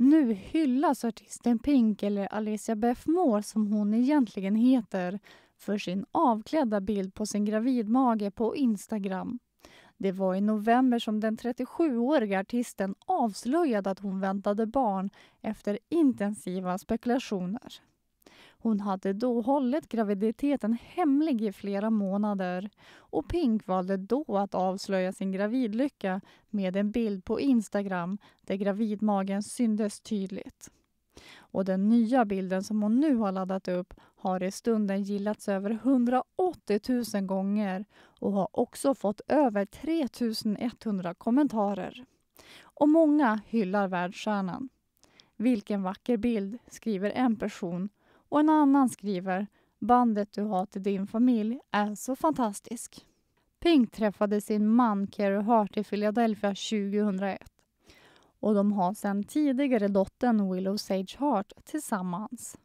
Nu hyllas artisten Pink, eller Alicia Beth Moore som hon egentligen heter, för sin avklädda bild på sin gravidmage på Instagram. Det var i november som den 37-åriga artisten avslöjade att hon väntade barn efter intensiva spekulationer. Hon hade då hållit graviditeten hemlig i flera månader och Pink valde då att avslöja sin gravidlycka med en bild på Instagram där gravidmagen syndes tydligt. Och den nya bilden som hon nu har laddat upp har i stunden gillats över 180 000 gånger och har också fått över 3 100 kommentarer. Och många hyllar världsstjärnan. Vilken vacker bild, skriver en person och en annan skriver Bandet du har till din familj är så fantastisk. Pink träffade sin man Carey Hart i Philadelphia 2001 och de har sedan tidigare dottern Willow Sage Hart tillsammans.